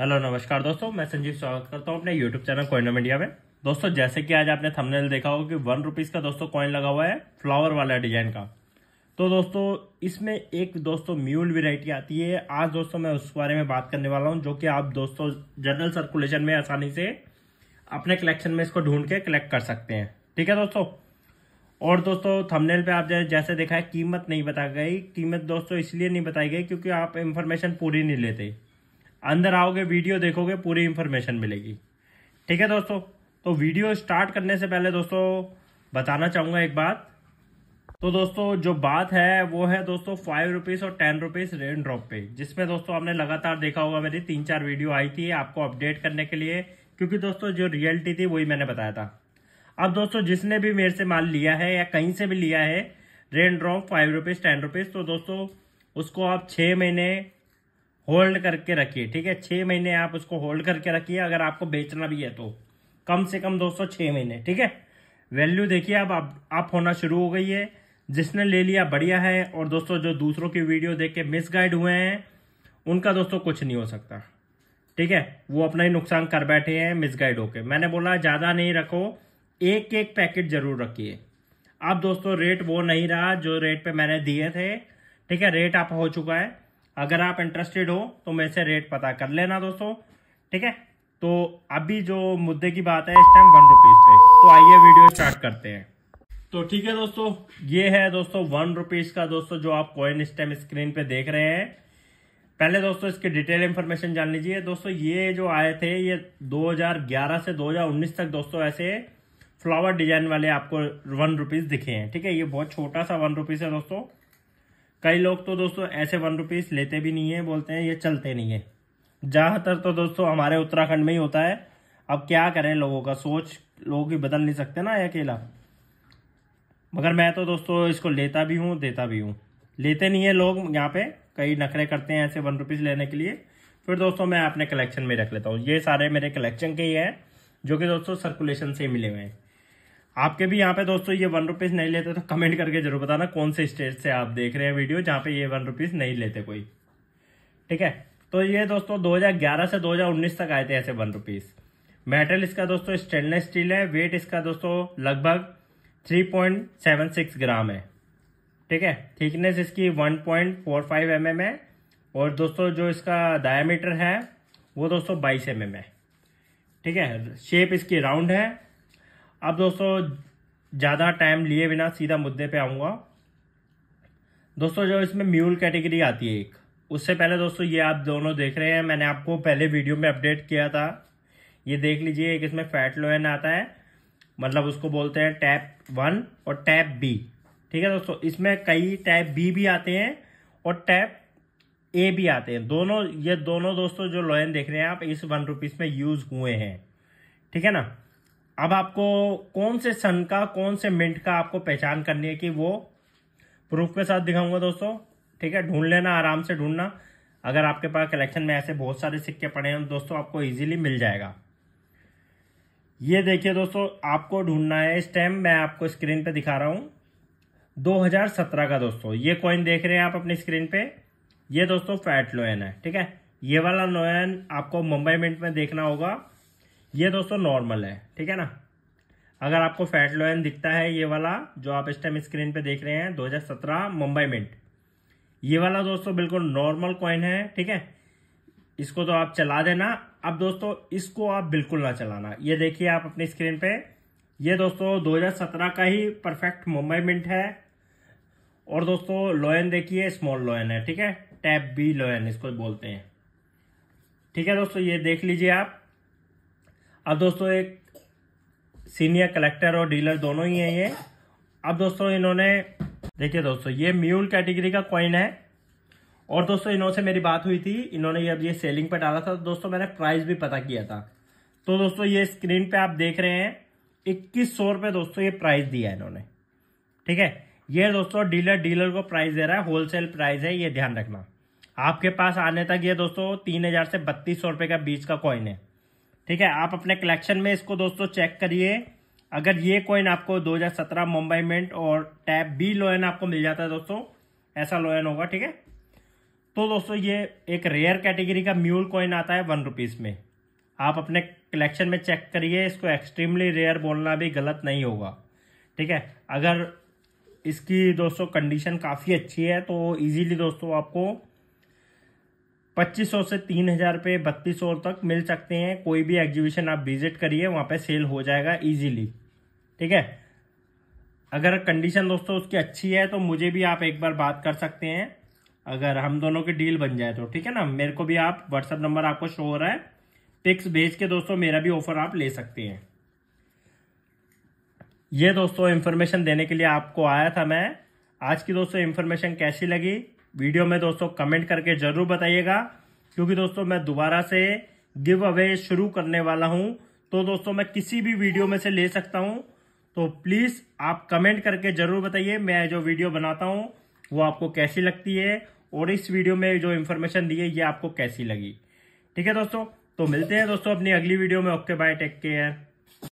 hello नमस्कार दोस्तों मैं संजीव स्वागत करता हूँ अपने यूट्यूब चैनल कोइनम इंडिया में दोस्तों जैसे कि आज आपने थंबनेल देखा होगा कि वन रुपीज़ का दोस्तों कॉइन लगा हुआ है फ्लावर वाला डिजाइन का तो दोस्तों इसमें एक दोस्तों म्यूल वेराइटी आती है आज दोस्तों मैं उस बारे में बात करने वाला हूँ जो कि आप दोस्तों जनरल सर्कुलेशन में आसानी से अपने कलेक्शन में इसको ढूंढ के कलेक्ट कर सकते हैं ठीक है दोस्तों और दोस्तों थंबनेल पे आप जैसे देखा है कीमत नहीं बताई गई कीमत दोस्तों इसलिए नहीं बताई गई क्योंकि आप इन्फॉर्मेशन पूरी नहीं लेते अंदर आओगे वीडियो देखोगे पूरी इंफॉर्मेशन मिलेगी ठीक है दोस्तों तो वीडियो स्टार्ट करने से पहले दोस्तों बताना चाहूंगा एक बात तो दोस्तों जो बात है वो है दोस्तों फाइव रुपीज़ और टेन रुपीज़ रेन ड्रॉप पे जिसमें दोस्तों आपने लगातार देखा होगा मेरी तीन चार वीडियो आई थी आपको अपडेट करने के लिए क्योंकि दोस्तों जो रियलिटी थी वही मैंने बताया था अब दोस्तों जिसने भी मेरे से माल लिया है या कहीं से भी लिया है rain drop five rupees ten rupees तो दोस्तों उसको आप छह महीने होल्ड करके रखिए ठीक है छह महीने आप उसको होल्ड करके रखिए अगर आपको बेचना भी है तो कम से कम दोस्तों छह महीने ठीक है वैल्यू देखिए अब आप, आप होना शुरू हो गई है जिसने ले लिया बढ़िया है और दोस्तों जो दूसरों की वीडियो देख के मिसगाइड हुए हैं उनका दोस्तों कुछ नहीं हो सकता ठीक है वो अपना ही नुकसान कर बैठे हैं मिसगाइड होके मैंने बोला ज़्यादा नहीं रखो एक एक पैकेट जरूर रखिए अब दोस्तों रेट वो नहीं रहा जो रेट पे मैंने दिए थे ठीक है रेट आप हो चुका है अगर आप इंटरेस्टेड हो तो मेरे से रेट पता कर लेना दोस्तों ठीक है तो अभी जो मुद्दे की बात है इस टाइम वन रुपीज़ पे तो आइए वीडियो स्टार्ट करते हैं तो ठीक है दोस्तों ये है दोस्तों वन रुपीज़ का दोस्तों जो आप कॉइन इस टाइम स्क्रीन पे देख रहे हैं पहले दोस्तों इसकी डिटेल इन्फॉर्मेशन जान लीजिए दोस्तों ये जो आए थे ये 2011 से 2019 तक दोस्तों ऐसे फ्लावर डिजाइन वाले आपको वन रुपीज़ दिखे हैं ठीक है ये बहुत छोटा सा वन रुपीज़ है दोस्तों कई लोग तो दोस्तों ऐसे वन रुपीस लेते भी नहीं है बोलते हैं ये चलते नहीं है ज़्यादातर तो दोस्तों हमारे उत्तराखंड में ही होता है अब क्या करें लोगों का सोच लोग ही बदल नहीं सकते ना अकेला मगर मैं तो दोस्तों इसको लेता भी हूँ देता भी हूँ लेते नहीं है लोग यहाँ पे कई नखरे करते हैं ऐसे वन रुपीज़ लेने के लिए फिर दोस्तों मैं अपने कलेक्शन में रख लेता हूँ ये सारे मेरे कलेक्शन के ही हैं जो कि दोस्तों सर्कुलेशन से मिले हुए हैं आपके भी यहाँ पे दोस्तों ये वन रुपीज नहीं लेते तो कमेंट करके जरूर बताना कौन से स्टेज से आप देख रहे हैं वीडियो जहाँ पे ये वन रुपीज नहीं लेते कोई ठीक है तो ये दोस्तों 2011 से 2019 तक आए थे ऐसे वन रुपीज मेटल इसका दोस्तों स्टेनलेस स्टील है वेट इसका दोस्तों लगभग 3.76 ग्राम है ठीक है थिकनेस इसकी 1.45 पॉइंट mm है और दोस्तों जो इसका डायामीटर है वो दोस्तों 22 एम mm है ठीक है शेप इसकी राउंड है अब दोस्तों ज़्यादा टाइम लिए बिना सीधा मुद्दे पे आऊँगा दोस्तों जो इसमें म्यूल कैटेगरी आती है एक उससे पहले दोस्तों ये आप दोनों देख रहे हैं मैंने आपको पहले वीडियो में अपडेट किया था ये देख लीजिए एक इसमें फैट लोयन आता है मतलब उसको बोलते हैं टैप वन और टैप बी ठीक है दोस्तों इसमें कई टैप बी भी आते हैं और टैप ए भी आते हैं दोनों ये दोनों दोस्तों जो लोयन देख रहे हैं आप इस वन रुपीज़ में यूज़ हुए हैं ठीक है ना अब आपको कौन से सन का कौन से मिनट का आपको पहचान करनी है कि वो प्रूफ के साथ दिखाऊंगा दोस्तों ठीक है ढूंढ लेना आराम से ढूंढना अगर आपके पास कलेक्शन में ऐसे बहुत सारे सिक्के पड़े हैं दोस्तों आपको इजीली मिल जाएगा ये देखिए दोस्तों आपको ढूंढना है इस टाइम मैं आपको स्क्रीन पे दिखा रहा हूं 2017 का दोस्तों ये कॉइन देख रहे हैं आप अपनी स्क्रीन पे ये दोस्तों फैट लोयन है ठीक है ये वाला लोयन आपको मुंबई मिंट में देखना होगा ये दोस्तों नॉर्मल है ठीक है ना अगर आपको फैट लोयन दिखता है ये वाला जो आप इस टाइम स्क्रीन पे देख रहे हैं 2017 मुंबई मिंट ये वाला दोस्तों बिल्कुल नॉर्मल कॉइन है ठीक है इसको तो आप चला देना अब दोस्तों इसको आप बिल्कुल ना चलाना ये देखिए आप अपनी स्क्रीन पे ये दोस्तों 2017 का ही परफेक्ट मुंबई मिंट है और दोस्तों लोयन देखिए स्मॉल लोयन है ठीक है टैप बी लोयन इसको बोलते हैं ठीक है दोस्तों ये देख लीजिए आप अब दोस्तों एक सीनियर कलेक्टर और डीलर दोनों ही हैं ये अब दोस्तों इन्होंने देखिए दोस्तों ये म्यूल कैटेगरी का कॉइन है और दोस्तों इन्होंने मेरी बात हुई थी इन्होंने ये अब ये सेलिंग पर डाला था तो दोस्तों मैंने प्राइस भी पता किया था तो दोस्तों ये स्क्रीन पे आप देख रहे हैं इक्कीस सौ रुपये दोस्तों ये प्राइस दिया है इन्होंने ठीक है ये दोस्तों डीलर डीलर को प्राइस दे रहा है होलसेल प्राइस है ये ध्यान रखना आपके पास आने तक ये दोस्तों तीन हजार से बत्तीस सौ रुपये का बीच का कॉइन है ठीक है आप अपने कलेक्शन में इसको दोस्तों चेक करिए अगर ये कॉइन आपको 2017 मुंबई मिंट और टैप बी लोयन आपको मिल जाता है दोस्तों ऐसा लोयन होगा ठीक है तो दोस्तों ये एक रेयर कैटेगरी का म्यूल कॉइन आता है वन रुपीज़ में आप अपने कलेक्शन में चेक करिए इसको एक्सट्रीमली रेयर बोलना भी गलत नहीं होगा ठीक है अगर इसकी दोस्तों कंडीशन काफ़ी अच्छी है तो इजीली दोस्तों आपको 2500 से 3000 बत्तीस सौ तक मिल सकते हैं कोई भी एग्जीबिशन आप विजिट करिए वहाँ पे सेल हो जाएगा इजीली ठीक है अगर कंडीशन दोस्तों उसकी अच्छी है तो मुझे भी आप एक बार बात कर सकते हैं अगर हम दोनों की डील बन जाए तो ठीक है ना मेरे को भी आप व्हाट्सअप नंबर आपको शो हो रहा है पिक्स भेज के दोस्तों मेरा भी ऑफर आप ले सकते हैं ये दोस्तों इन्फॉर्मेशन देने के लिए आपको आया था मैं आज की दोस्तों इन्फॉर्मेशन कैसी लगी वीडियो में दोस्तों कमेंट करके जरूर बताइएगा क्योंकि दोस्तों मैं दोबारा से गिव अवे शुरू करने वाला हूं तो दोस्तों मैं किसी भी वीडियो में से ले सकता हूं तो प्लीज आप कमेंट करके जरूर बताइए मैं जो वीडियो बनाता हूं वो आपको कैसी लगती है और इस वीडियो में जो इन्फॉर्मेशन दी है ये आपको कैसी लगी ठीक है दोस्तों तो मिलते हैं दोस्तों अपनी अगली वीडियो में ओके बाय टेक केयर